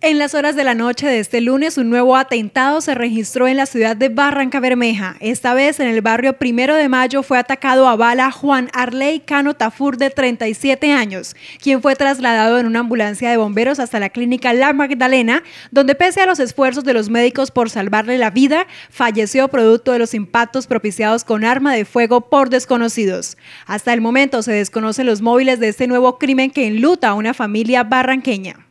En las horas de la noche de este lunes, un nuevo atentado se registró en la ciudad de Barranca Bermeja. Esta vez en el barrio Primero de Mayo fue atacado a bala Juan Arley Cano Tafur, de 37 años, quien fue trasladado en una ambulancia de bomberos hasta la clínica La Magdalena, donde pese a los esfuerzos de los médicos por salvarle la vida, falleció producto de los impactos propiciados con arma de fuego por desconocidos. Hasta el momento se desconocen los móviles de este nuevo crimen que enluta a una familia barranqueña.